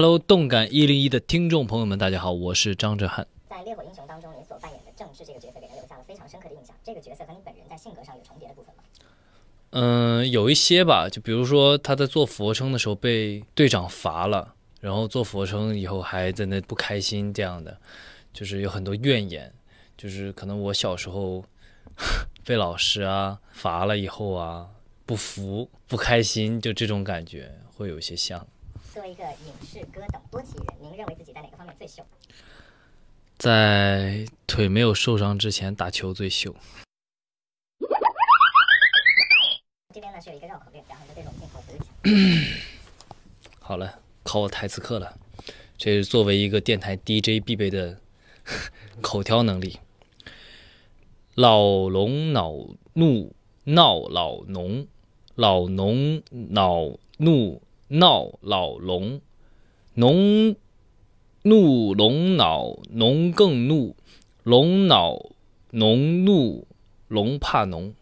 Hello，动感一零一的听众朋友们，大家好，我是张哲瀚。在《烈火英雄》当中，你所扮演的郑智这个角色，给人留下了非常深刻的印象。这个角色和你本人在性格上有重叠的部分吗？嗯，有一些吧。就比如说，他在做俯卧撑的时候被队长罚了，然后做俯卧撑以后还在那不开心，这样的就是有很多怨言。就是可能我小时候 被老师啊罚了以后啊不服不开心，就这种感觉会有些像。作为一个影视歌等多级人，您认为自己在哪个方面最秀？在腿没有受伤之前，打球最秀。这边呢是有一个绕口令，然后是这种信好了，考我台词课了，这是作为一个电台 DJ 必备的口条能力。老龙恼怒闹老农，老农恼怒。闹老龙，农怒龙恼，农更怒，龙恼农怒，龙怕农。